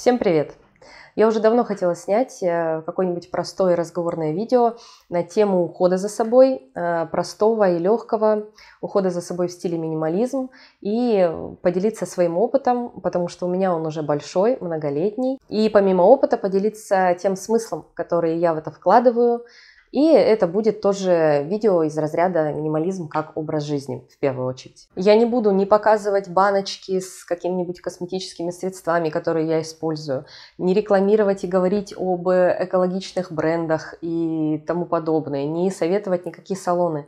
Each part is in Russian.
Всем привет! Я уже давно хотела снять э, какое-нибудь простое разговорное видео на тему ухода за собой, э, простого и легкого, ухода за собой в стиле минимализм и поделиться своим опытом, потому что у меня он уже большой, многолетний. И помимо опыта поделиться тем смыслом, который я в это вкладываю, и это будет тоже видео из разряда минимализм как образ жизни в первую очередь. Я не буду не показывать баночки с какими-нибудь косметическими средствами, которые я использую, не рекламировать и говорить об экологичных брендах и тому подобное, не советовать никакие салоны.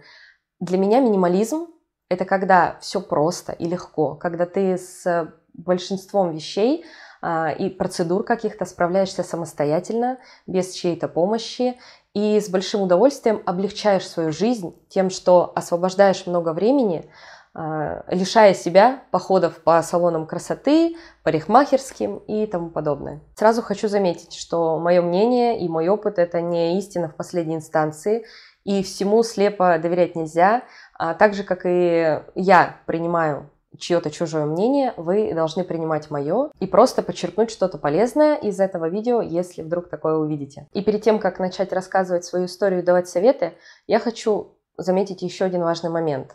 Для меня минимализм это когда все просто и легко, когда ты с большинством вещей а, и процедур каких-то справляешься самостоятельно, без чьей-то помощи, и с большим удовольствием облегчаешь свою жизнь тем, что освобождаешь много времени, а, лишая себя походов по салонам красоты, парикмахерским и тому подобное. Сразу хочу заметить, что мое мнение и мой опыт – это не истина в последней инстанции, и всему слепо доверять нельзя. А так же, как и я принимаю чье-то чужое мнение, вы должны принимать мое и просто подчеркнуть что-то полезное из этого видео, если вдруг такое увидите. И перед тем, как начать рассказывать свою историю и давать советы, я хочу заметить еще один важный момент.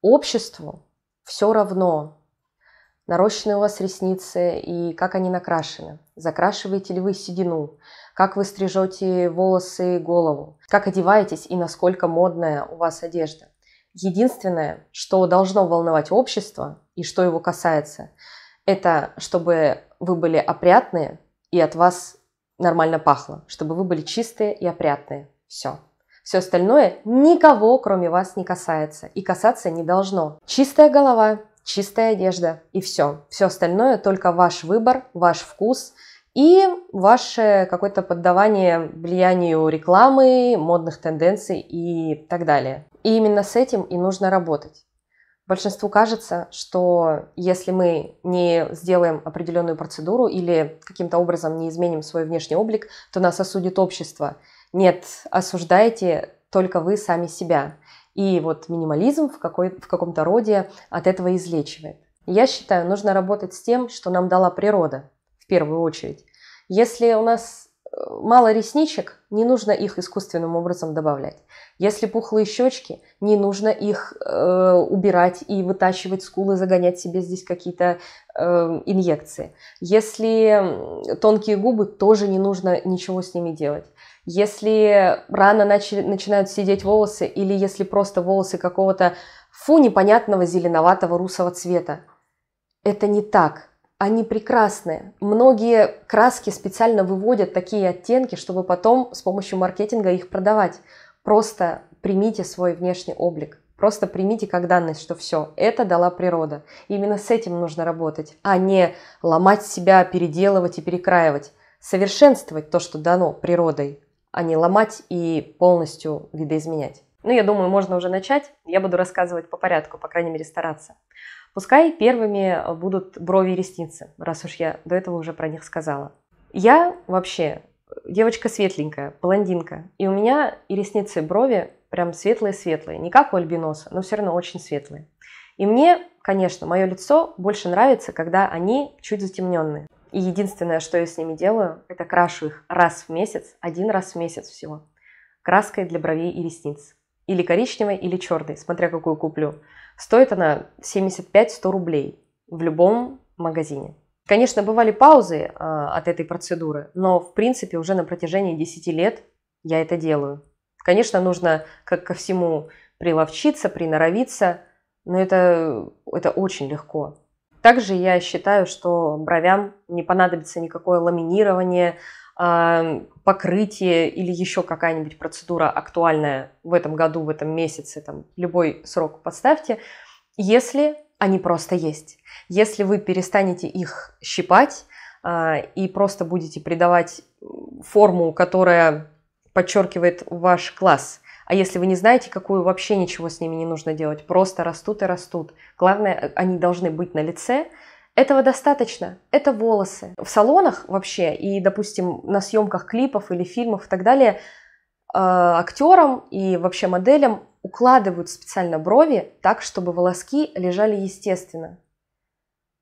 Обществу все равно, нарощены у вас ресницы и как они накрашены, закрашиваете ли вы седину, как вы стрижете волосы и голову, как одеваетесь и насколько модная у вас одежда. Единственное, что должно волновать общество и что его касается, это чтобы вы были опрятные и от вас нормально пахло, чтобы вы были чистые и опрятные. Все. Все остальное никого, кроме вас, не касается и касаться не должно. Чистая голова, чистая одежда и все. Все остальное только ваш выбор, ваш вкус – и ваше какое-то поддавание влиянию рекламы, модных тенденций и так далее. И именно с этим и нужно работать. Большинству кажется, что если мы не сделаем определенную процедуру или каким-то образом не изменим свой внешний облик, то нас осудит общество. Нет, осуждаете только вы сами себя. И вот минимализм в, какой, в каком-то роде от этого излечивает. Я считаю, нужно работать с тем, что нам дала природа в первую очередь. Если у нас э, мало ресничек, не нужно их искусственным образом добавлять. Если пухлые щечки, не нужно их э, убирать и вытачивать скулы, загонять себе здесь какие-то э, инъекции. Если тонкие губы, тоже не нужно ничего с ними делать. Если рано начали, начинают сидеть волосы, или если просто волосы какого-то фу непонятного зеленоватого русого цвета, это не так они прекрасны. Многие краски специально выводят такие оттенки, чтобы потом с помощью маркетинга их продавать. Просто примите свой внешний облик. Просто примите как данность, что все, это дала природа. И именно с этим нужно работать, а не ломать себя, переделывать и перекраивать. Совершенствовать то, что дано природой, а не ломать и полностью видоизменять. Ну, я думаю, можно уже начать. Я буду рассказывать по порядку, по крайней мере, стараться. Пускай первыми э, будут брови и ресницы, раз уж я до этого уже про них сказала. Я вообще э, девочка светленькая, блондинка. И у меня и ресницы, и брови прям светлые-светлые. Не как у альбиноса, но все равно очень светлые. И мне, конечно, мое лицо больше нравится, когда они чуть затемненные. И единственное, что я с ними делаю, это крашу их раз в месяц, один раз в месяц всего, краской для бровей и ресниц или коричневой, или черной, смотря какую куплю. Стоит она 75-100 рублей в любом магазине. Конечно, бывали паузы э, от этой процедуры, но в принципе уже на протяжении 10 лет я это делаю. Конечно, нужно как ко всему приловчиться, приноровиться, но это, это очень легко. Также я считаю, что бровям не понадобится никакое ламинирование, покрытие или еще какая-нибудь процедура актуальная в этом году, в этом месяце, там, любой срок подставьте, если они просто есть. Если вы перестанете их щипать а, и просто будете придавать форму, которая подчеркивает ваш класс – а если вы не знаете, какую вообще ничего с ними не нужно делать, просто растут и растут. Главное, э, они должны быть на лице, этого достаточно. Это волосы. В салонах вообще и, допустим, на съемках клипов или фильмов и так далее э, актерам и вообще моделям укладывают специально брови так, чтобы волоски лежали естественно.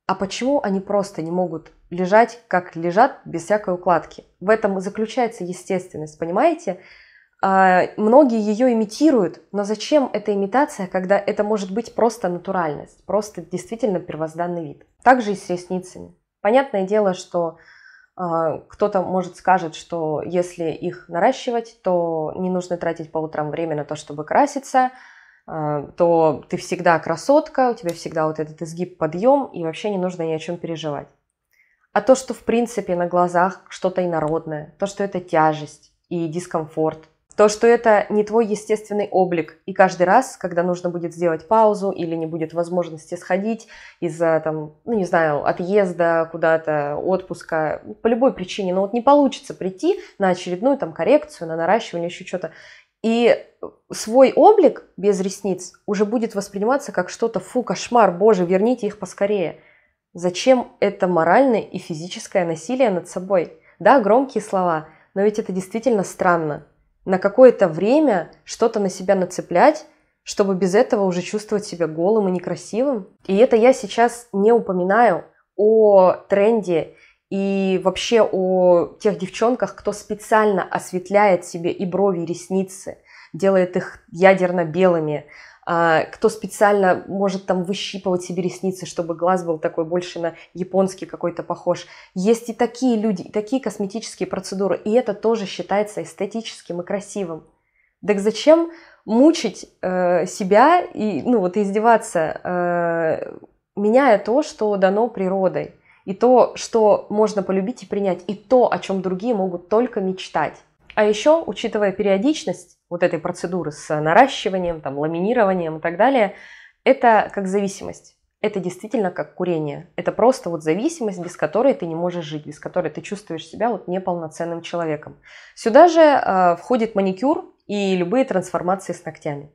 А почему они просто не могут лежать, как лежат, без всякой укладки? В этом заключается естественность, понимаете? А, многие ее имитируют, но зачем эта имитация, когда это может быть просто натуральность, просто действительно первозданный вид? Также и с ресницами. Понятное дело, что а, кто-то может скажет, что если их наращивать, то не нужно тратить по утрам время на то, чтобы краситься, а, то ты всегда красотка, у тебя всегда вот этот изгиб, подъем, и вообще не нужно ни о чем переживать. А то, что в принципе на глазах что-то инородное, то, что это тяжесть и дискомфорт, то, что это не твой естественный облик, и каждый раз, когда нужно будет сделать паузу или не будет возможности сходить из-за, там, ну, не знаю, отъезда куда-то, отпуска, по любой причине, но вот не получится прийти на очередную там коррекцию, на наращивание, еще что-то. И свой облик без ресниц уже будет восприниматься как что-то, фу, кошмар, боже, верните их поскорее. Зачем это моральное и физическое насилие над собой? Да, громкие слова, но ведь это действительно странно на какое-то время что-то на себя нацеплять, чтобы без этого уже чувствовать себя голым и некрасивым. И это я сейчас не упоминаю о тренде и вообще о тех девчонках, кто специально осветляет себе и брови, и ресницы, делает их ядерно-белыми, а, кто специально может там выщипывать себе ресницы, чтобы глаз был такой больше на японский какой-то похож. Есть и такие люди, и такие косметические процедуры, и это тоже считается эстетическим и красивым. Так зачем мучить э, себя и ну вот издеваться, э, меняя то, что дано природой, и то, что можно полюбить и принять, и то, о чем другие могут только мечтать. А еще, учитывая периодичность вот этой процедуры с наращиванием, там, ламинированием и так далее, это как зависимость. Это действительно как курение. Это просто вот зависимость, без которой ты не можешь жить, без которой ты чувствуешь себя вот неполноценным человеком. Сюда же э, входит маникюр и любые трансформации с ногтями.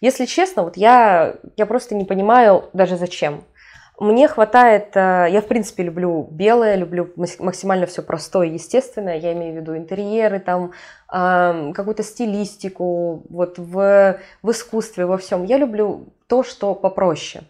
Если честно, вот я, я просто не понимаю даже зачем. Мне хватает, э, я в принципе люблю белое, люблю максимально все простое, естественное, я имею в виду интерьеры, там какую-то стилистику, вот в, в искусстве, во всем. Я люблю то, что попроще.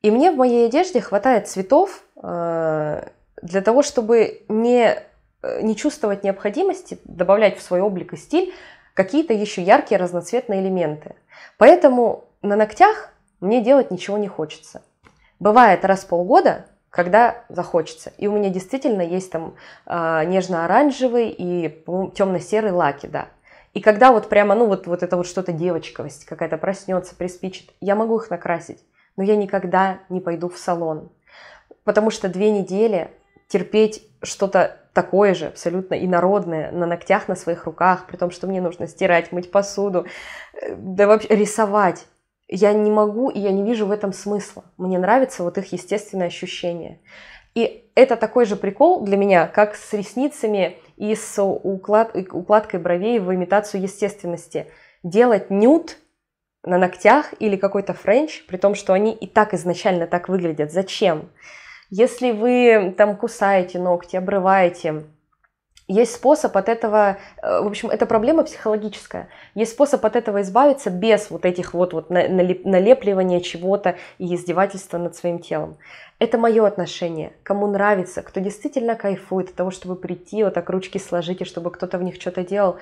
И мне в моей одежде хватает цветов э, для того, чтобы не, э, не чувствовать необходимости добавлять в свой облик и стиль какие-то еще яркие разноцветные элементы. Поэтому на ногтях мне делать ничего не хочется. Бывает раз в полгода, когда захочется. И у меня действительно есть там э, нежно-оранжевый и темно-серый лаки, да. И когда вот прямо, ну вот, вот это вот что-то девочковость какая-то проснется, приспичит, я могу их накрасить, но я никогда не пойду в салон. Потому что две недели терпеть что-то такое же, абсолютно инородное, на ногтях, на своих руках, при том, что мне нужно стирать, мыть посуду, э, да вообще рисовать я не могу и я не вижу в этом смысла. Мне нравится вот их естественное ощущение. И это такой же прикол для меня, как с ресницами и с уклад, укладкой бровей в имитацию естественности. Делать нюд на ногтях или какой-то френч, при том, что они и так изначально так выглядят. Зачем? Если вы там кусаете ногти, обрываете, есть способ от этого, э, в общем, это проблема психологическая. Есть способ от этого избавиться без вот этих вот, вот налепливания чего-то и издевательства над своим телом. Это мое отношение. Кому нравится, кто действительно кайфует от того, чтобы прийти, вот так ручки сложить, и чтобы кто-то в них что-то делал,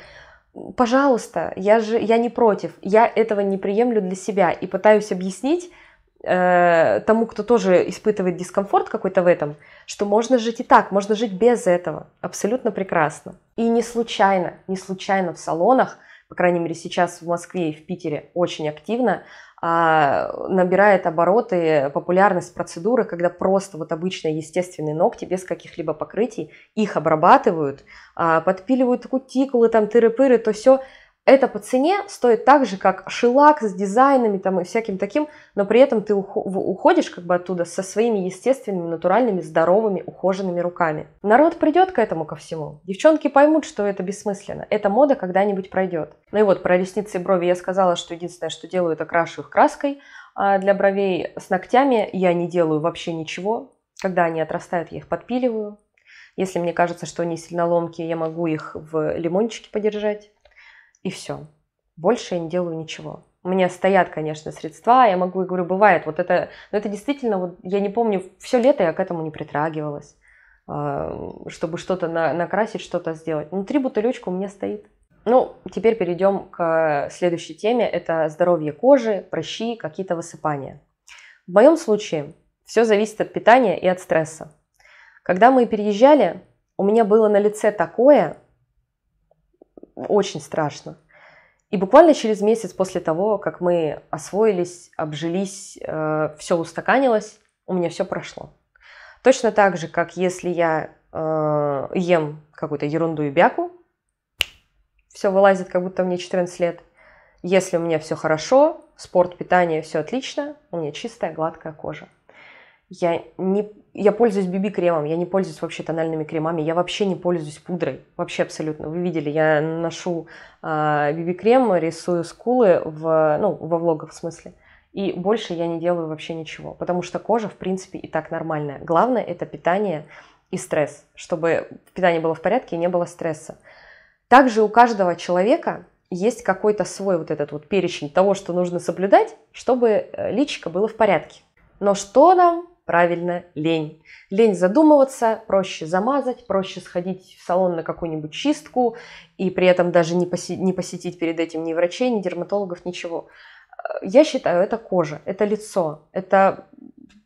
пожалуйста, я же я не против, я этого не приемлю для себя и пытаюсь объяснить Э, тому, кто тоже испытывает дискомфорт какой-то в этом, что можно жить и так, можно жить без этого, абсолютно прекрасно. И не случайно, не случайно в салонах, по крайней мере сейчас в Москве и в Питере очень активно а, набирает обороты популярность процедуры, когда просто вот обычные естественные ногти без каких-либо покрытий их обрабатывают, а, подпиливают кутикулы, там тыры-пыры, то все это по цене стоит так же, как шелак с дизайнами там и всяким таким, но при этом ты уходишь как бы оттуда со своими естественными, натуральными, здоровыми, ухоженными руками. Народ придет к этому ко всему. Девчонки поймут, что это бессмысленно. Эта мода когда-нибудь пройдет. Ну и вот про ресницы и брови я сказала, что единственное, что делаю, это крашу их краской. А для бровей с ногтями я не делаю вообще ничего. Когда они отрастают, я их подпиливаю. Если мне кажется, что они сильно ломкие, я могу их в лимончике подержать и все. Больше я не делаю ничего. У меня стоят, конечно, средства, я могу, и говорю, бывает, вот это, но это действительно, вот я не помню, все лето я к этому не притрагивалась, э, чтобы что-то на, накрасить, что-то сделать. Внутри бутылечка у меня стоит. Ну, теперь перейдем к следующей теме, это здоровье кожи, прыщи, какие-то высыпания. В моем случае все зависит от питания и от стресса. Когда мы переезжали, у меня было на лице такое, очень страшно. И буквально через месяц после того, как мы освоились, обжились, э, все устаканилось, у меня все прошло. Точно так же, как если я э, ем какую-то ерунду и бяку, все вылазит, как будто мне 14 лет. Если у меня все хорошо, спорт, питание, все отлично, у меня чистая, гладкая кожа. Я, не, я пользуюсь биби-кремом, я не пользуюсь вообще тональными кремами, я вообще не пользуюсь пудрой, вообще абсолютно. Вы видели, я ношу э, биби-крем, рисую скулы, в, ну, во влогах в смысле. И больше я не делаю вообще ничего, потому что кожа, в принципе, и так нормальная. Главное – это питание и стресс, чтобы питание было в порядке и не было стресса. Также у каждого человека есть какой-то свой вот этот вот перечень того, что нужно соблюдать, чтобы э, личико было в порядке. Но что нам правильно, лень. Лень задумываться, проще замазать, проще сходить в салон на какую-нибудь чистку и при этом даже не, поси- не посетить перед этим ни врачей, ни дерматологов, ничего. Э, я считаю, это кожа, это лицо, это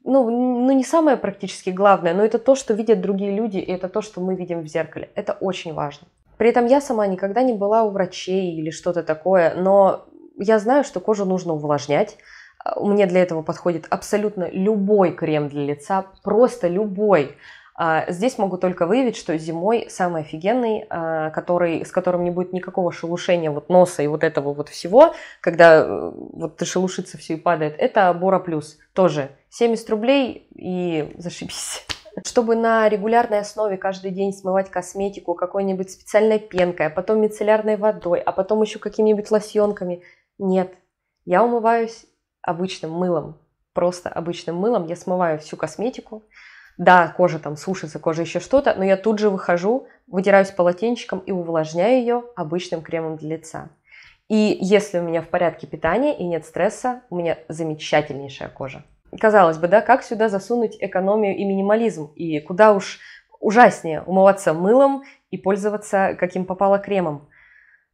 ну, ну, не самое практически главное, но это то, что видят другие люди, и это то, что мы видим в зеркале. Это очень важно. При этом я сама никогда не была у врачей или что-то такое, но я знаю, что кожу нужно увлажнять, мне для этого подходит абсолютно любой крем для лица, просто любой. А, здесь могу только выявить, что зимой самый офигенный, а, который, с которым не будет никакого шелушения вот носа и вот этого вот всего, когда э, вот ты шелушится все и падает, это Бора Плюс. Тоже 70 рублей и зашибись. Чтобы на регулярной основе каждый день смывать косметику какой-нибудь специальной пенкой, а потом мицеллярной водой, а потом еще какими-нибудь лосьонками. Нет, я умываюсь обычным мылом, просто обычным мылом, я смываю всю косметику, да, кожа там сушится, кожа еще что-то, но я тут же выхожу, вытираюсь полотенчиком и увлажняю ее обычным кремом для лица. И если у меня в порядке питание и нет стресса, у меня замечательнейшая кожа. Казалось бы, да, как сюда засунуть экономию и минимализм? И куда уж ужаснее умываться мылом и пользоваться каким попало кремом.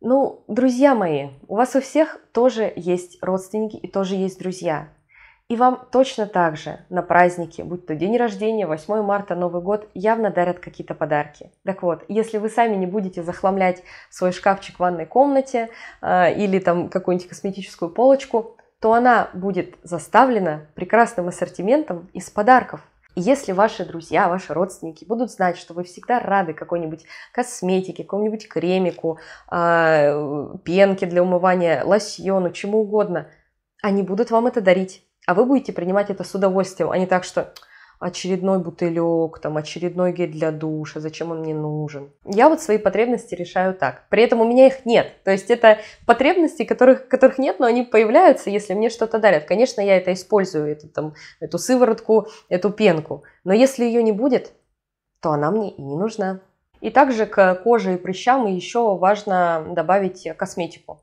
Ну, друзья мои, у вас у всех тоже есть родственники и тоже есть друзья. И вам точно так же на праздники, будь то день рождения, 8 марта, Новый год, явно дарят какие-то подарки. Так вот, если вы сами не будете захламлять свой шкафчик в ванной комнате э, или там какую-нибудь косметическую полочку, то она будет заставлена прекрасным ассортиментом из подарков – если ваши друзья, ваши родственники будут знать, что вы всегда рады какой-нибудь косметике, какому-нибудь кремику, а, пенке для умывания, лосьону, чему угодно, они будут вам это дарить. А вы будете принимать это с удовольствием, а не так, что очередной бутылек, там, очередной гель для душа, зачем он мне нужен. Я вот свои потребности решаю так. При этом у меня их нет. То есть это потребности, которых, которых нет, но они появляются, если мне что-то дарят. Конечно, я это использую, эту, там, эту сыворотку, эту пенку. Но если ее не будет, то она мне и не нужна. И также к коже и прыщам еще важно добавить косметику.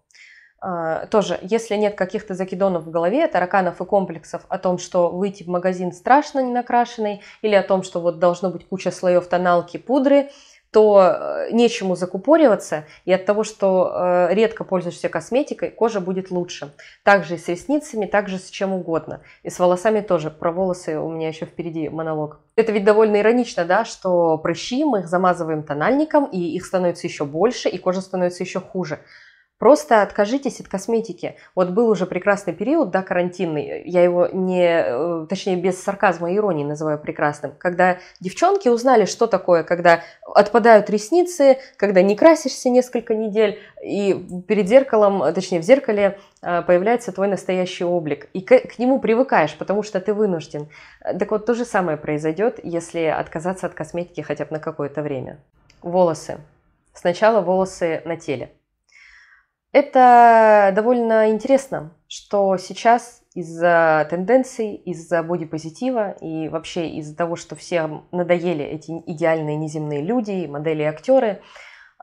А, тоже, если нет каких-то закидонов в голове, тараканов и комплексов о том, что выйти в магазин страшно не накрашенный, или о том, что вот должно быть куча слоев тоналки, пудры, то э, нечему закупориваться, и от того, что э, редко пользуешься косметикой, кожа будет лучше. Также и с ресницами, также с чем угодно. И с волосами тоже. Про волосы у меня еще впереди монолог. Это ведь довольно иронично, да, что прыщи мы их замазываем тональником, и их становится еще больше, и кожа становится еще хуже. Просто откажитесь от косметики. Вот был уже прекрасный период, да, карантинный, я его не, э, точнее, без сарказма и иронии называю прекрасным, когда девчонки узнали, что такое, когда отпадают ресницы, когда не красишься несколько недель, и перед зеркалом, точнее, в зеркале э, появляется твой настоящий облик. И к, к нему привыкаешь, потому что ты вынужден. Так вот, то же самое произойдет, если отказаться от косметики хотя бы на какое-то время. Волосы. Сначала волосы на теле. Это довольно интересно, что сейчас из-за тенденций, из-за бодипозитива и вообще из-за того, что всем надоели эти идеальные неземные люди, модели и актеры,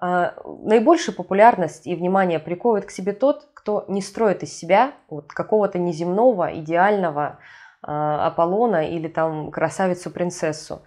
а, наибольшую популярность и внимание приковывает к себе тот, кто не строит из себя вот какого-то неземного, идеального а, Аполлона или там красавицу-принцессу.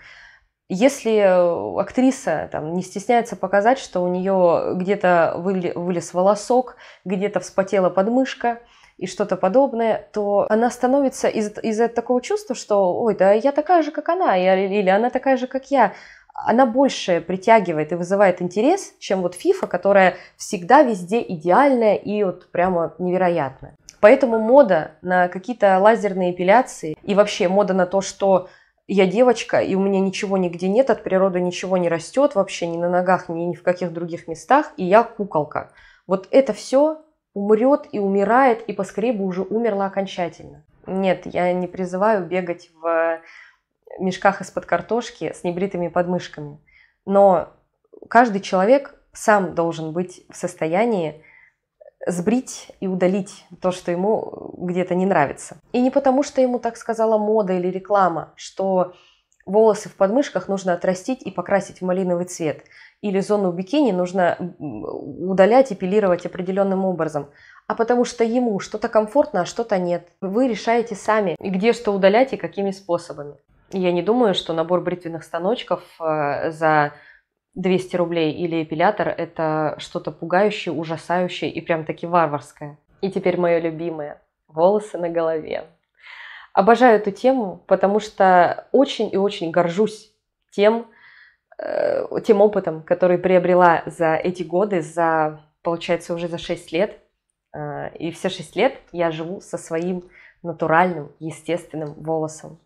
Если актриса там, не стесняется показать, что у нее где-то вылез волосок, где-то вспотела подмышка и что-то подобное, то она становится из- из-за такого чувства, что «Ой, да я такая же, как она», или «Она такая же, как я», она больше притягивает и вызывает интерес, чем вот Фифа, которая всегда везде идеальная и вот прямо невероятная. Поэтому мода на какие-то лазерные эпиляции и вообще мода на то, что я девочка, и у меня ничего нигде нет, от природы ничего не растет вообще, ни на ногах, ни, ни в каких других местах, и я куколка. Вот это все умрет и умирает, и поскорее бы уже умерла окончательно. Нет, я не призываю бегать в мешках из-под картошки с небритыми подмышками. Но каждый человек сам должен быть в состоянии сбрить и удалить то, что ему где-то не нравится. И не потому, что ему так сказала мода или реклама, что волосы в подмышках нужно отрастить и покрасить в малиновый цвет, или зону бикини нужно удалять и пилировать определенным образом, а потому что ему что-то комфортно, а что-то нет. Вы решаете сами, где что удалять и какими способами. Я не думаю, что набор бритвенных станочков э, за 200 рублей или эпилятор – это что-то пугающее, ужасающее и прям таки варварское. И теперь мое любимое – волосы на голове. Обожаю эту тему, потому что очень и очень горжусь тем, э, тем опытом, который приобрела за эти годы, за, получается, уже за 6 лет. Э, и все 6 лет я живу со своим натуральным, естественным волосом.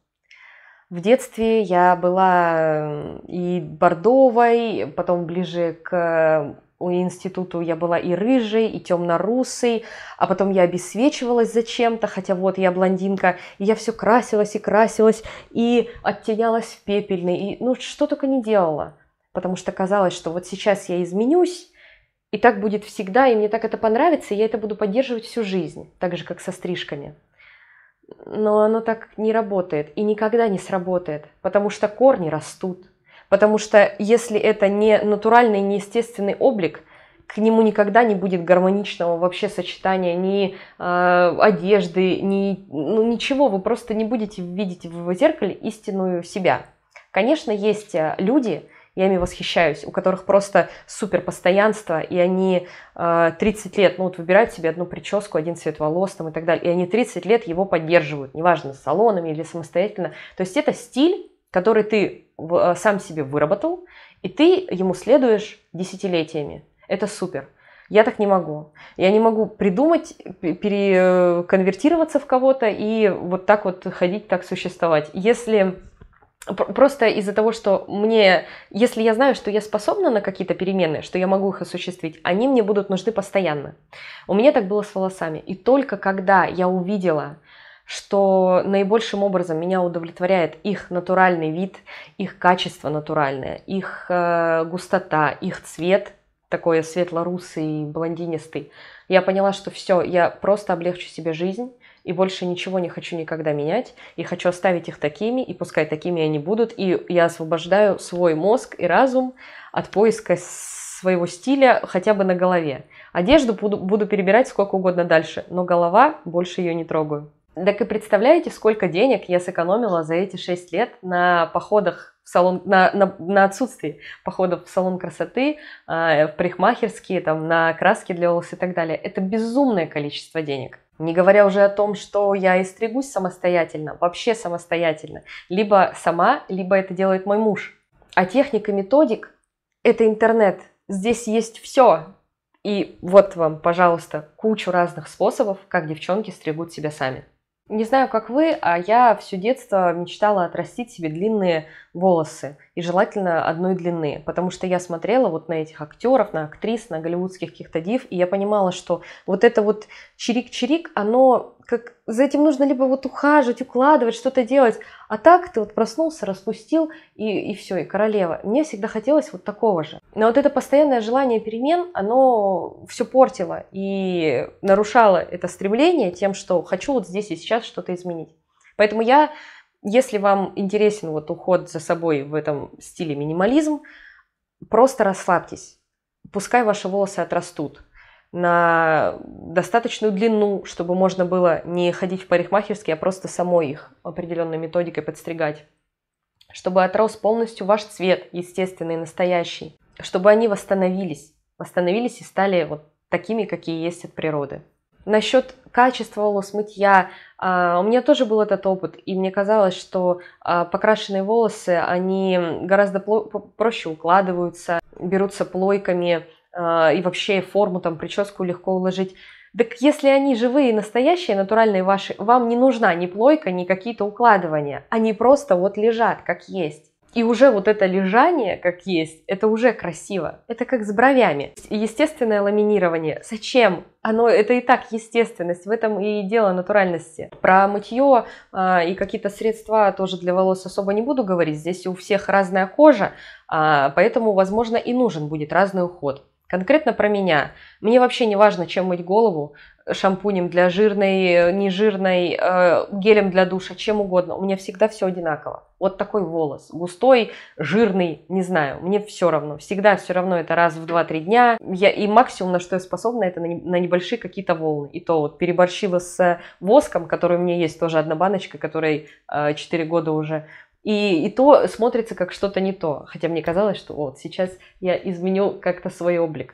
В детстве я была и бордовой, потом ближе к институту я была и рыжей, и темно-русой, а потом я обесвечивалась зачем-то, хотя вот я блондинка, и я все красилась и красилась, и оттенялась в пепельный, и ну что только не делала, потому что казалось, что вот сейчас я изменюсь, и так будет всегда, и мне так это понравится, и я это буду поддерживать всю жизнь, так же, как со стрижками но оно так не работает и никогда не сработает, потому что корни растут. Потому что если это не натуральный, не естественный облик, к нему никогда не будет гармоничного вообще сочетания ни э, одежды, ни ну, ничего. Вы просто не будете видеть в зеркале истинную себя. Конечно, есть а, люди, я ими восхищаюсь, у которых просто супер постоянство, и они 30 э, лет, ну вот выбирают себе одну прическу, один цвет волос там и так далее, и они 30 лет его поддерживают, неважно, с салонами или самостоятельно. То есть это стиль, который ты э, сам себе выработал, и ты ему следуешь десятилетиями. Это супер. Я так не могу. Я не могу придумать, переконвертироваться э, в кого-то и вот так вот ходить, так существовать. Если Просто из-за того, что мне, если я знаю, что я способна на какие-то перемены, что я могу их осуществить, они мне будут нужны постоянно. У меня так было с волосами. И только когда я увидела, что наибольшим образом меня удовлетворяет их натуральный вид, их качество натуральное, их э, густота, их цвет такой светло-русый, блондинистый. Я поняла, что все, я просто облегчу себе жизнь, и больше ничего не хочу никогда менять, и хочу оставить их такими, и пускай такими они будут, и я освобождаю свой мозг и разум от поиска своего стиля хотя бы на голове. Одежду буду, буду перебирать сколько угодно дальше, но голова, больше ее не трогаю. Так и представляете, сколько денег я сэкономила за эти 6 лет на походах в салон, на, на, на отсутствие походов в салон красоты, а, в парикмахерские, там, на краски для волос и так далее. Это безумное количество денег. Не говоря уже о том, что я и стригусь самостоятельно, вообще самостоятельно. Либо сама, либо это делает мой муж. А техника методик – это интернет. Здесь есть все. И вот вам, пожалуйста, кучу разных способов, как девчонки стригут себя сами. Не знаю, как вы, а я все детство мечтала отрастить себе длинные волосы и желательно одной длины, потому что я смотрела вот на этих актеров, на актрис, на голливудских каких-то див, и я понимала, что вот это вот чирик-чирик, оно как за этим нужно либо вот ухаживать, укладывать, что-то делать, а так ты вот проснулся, распустил и, и все, и королева. Мне всегда хотелось вот такого же. Но вот это постоянное желание перемен, оно все портило и нарушало это стремление тем, что хочу вот здесь и сейчас что-то изменить. Поэтому я если вам интересен вот уход за собой в этом стиле минимализм, просто расслабьтесь. Пускай ваши волосы отрастут на достаточную длину, чтобы можно было не ходить в парикмахерские, а просто самой их определенной методикой подстригать. Чтобы отрос полностью ваш цвет, естественный, настоящий. Чтобы они восстановились. Восстановились и стали вот такими, какие есть от природы насчет качества волос, мытья, а, у меня тоже был этот опыт, и мне казалось, что а, покрашенные волосы, они гораздо проще укладываются, берутся плойками, а, и вообще форму, там, прическу легко уложить. Так если они живые, настоящие, натуральные ваши, вам не нужна ни плойка, ни какие-то укладывания. Они просто вот лежат, как есть. И уже вот это лежание, как есть, это уже красиво. Это как с бровями. Естественное ламинирование. Зачем? Оно, это и так естественность, в этом и дело натуральности. Про мытье э, и какие-то средства тоже для волос особо не буду говорить. Здесь у всех разная кожа, э, поэтому, возможно, и нужен будет разный уход. Конкретно про меня. Мне вообще не важно, чем мыть голову, шампунем для жирной, э, нежирной, э, гелем для душа, чем угодно. У меня всегда все одинаково. Вот такой волос. Густой, жирный, не знаю. Мне все равно. Всегда все равно это раз в 2-3 дня. Я, и максимум, на что я способна, это на, на небольшие какие-то волны. И то вот переборщила с воском, который у меня есть тоже одна баночка, которой э, 4 года уже и, и то смотрится как что-то не то. Хотя мне казалось, что вот сейчас я изменю как-то свой облик.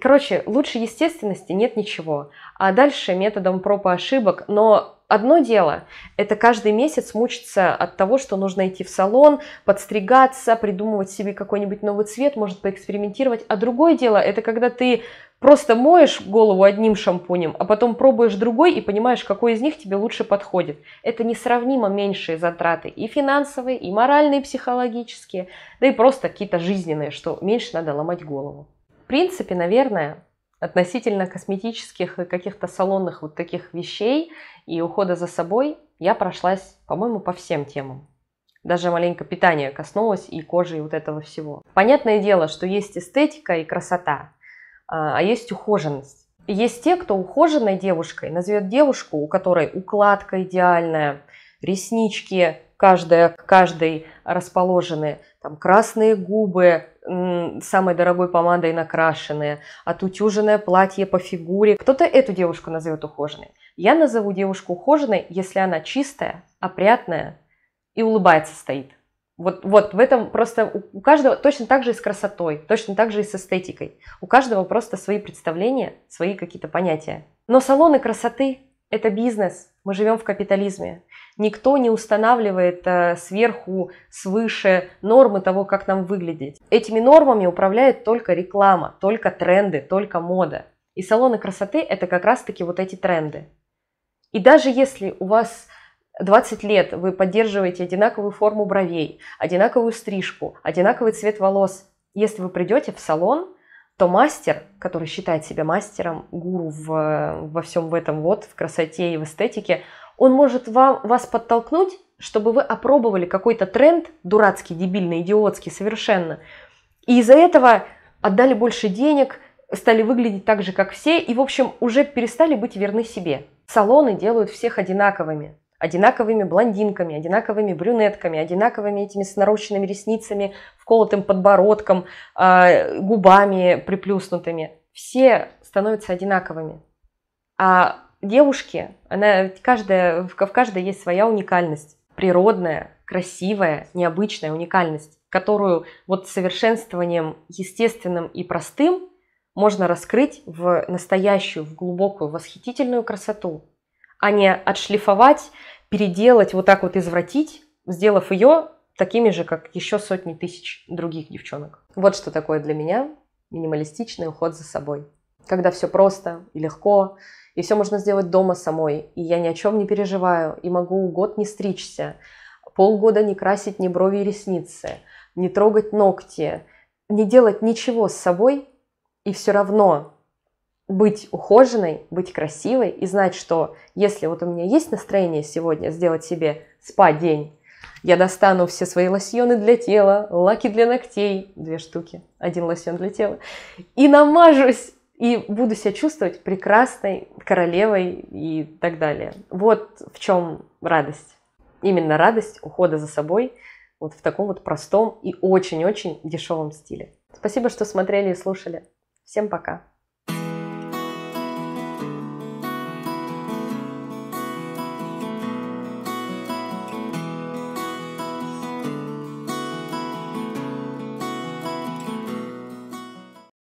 Короче, лучше естественности нет ничего. А дальше методом проб и ошибок. Но одно дело – это каждый месяц мучиться от того, что нужно идти в салон, подстригаться, придумывать себе какой-нибудь новый цвет, может поэкспериментировать. А другое дело – это когда ты просто моешь голову одним шампунем, а потом пробуешь другой и понимаешь, какой из них тебе лучше подходит. Это несравнимо меньшие затраты и финансовые, и моральные, и психологические, да и просто какие-то жизненные, что меньше надо ломать голову. В принципе, наверное, относительно косметических и каких-то салонных вот таких вещей и ухода за собой я прошлась, по-моему, по всем темам. Даже маленько питание коснулось и кожи, и вот этого всего. Понятное дело, что есть эстетика и красота, а, а есть ухоженность. Есть те, кто ухоженной девушкой назовет девушку, у которой укладка идеальная, реснички, каждая к каждой расположены там красные губы, самой дорогой помадой накрашенные, отутюженное платье по фигуре. Кто-то эту девушку назовет ухоженной. Я назову девушку ухоженной, если она чистая, опрятная и улыбается стоит. Вот, вот в этом просто у, каждого точно так же и с красотой, точно так же и с эстетикой. У каждого просто свои представления, свои какие-то понятия. Но салоны красоты это бизнес, мы живем в капитализме. Никто не устанавливает э, сверху, свыше нормы того, как нам выглядеть. Этими нормами управляет только реклама, только тренды, только мода. И салоны красоты – это как раз-таки вот эти тренды. И даже если у вас 20 лет вы поддерживаете одинаковую форму бровей, одинаковую стрижку, одинаковый цвет волос, если вы придете в салон – то мастер, который считает себя мастером, гуру в, во всем в этом вот, в красоте и в эстетике, он может вам, вас подтолкнуть, чтобы вы опробовали какой-то тренд, дурацкий, дебильный, идиотский совершенно, и из-за этого отдали больше денег, стали выглядеть так же, как все, и, в общем, уже перестали быть верны себе. Салоны делают всех одинаковыми одинаковыми блондинками, одинаковыми брюнетками, одинаковыми этими с нарощенными ресницами, вколотым подбородком, а, губами приплюснутыми. Все становятся одинаковыми. А девушки, она, каждая, в каждой есть своя уникальность. Природная, красивая, необычная уникальность, которую вот совершенствованием естественным и простым можно раскрыть в настоящую, в глубокую, восхитительную красоту, а не отшлифовать переделать, вот так вот извратить, сделав ее такими же, как еще сотни тысяч других девчонок. Вот что такое для меня минималистичный уход за собой. Когда все просто и легко, и все можно сделать дома самой, и я ни о чем не переживаю, и могу год не стричься, полгода не красить ни брови и ресницы, не трогать ногти, не делать ничего с собой, и все равно быть ухоженной, быть красивой и знать, что если вот у меня есть настроение сегодня сделать себе спа-день, я достану все свои лосьоны для тела, лаки для ногтей, две штуки, один лосьон для тела, и намажусь, и буду себя чувствовать прекрасной королевой и так далее. Вот в чем радость. Именно радость ухода за собой вот в таком вот простом и очень-очень дешевом стиле. Спасибо, что смотрели и слушали. Всем пока!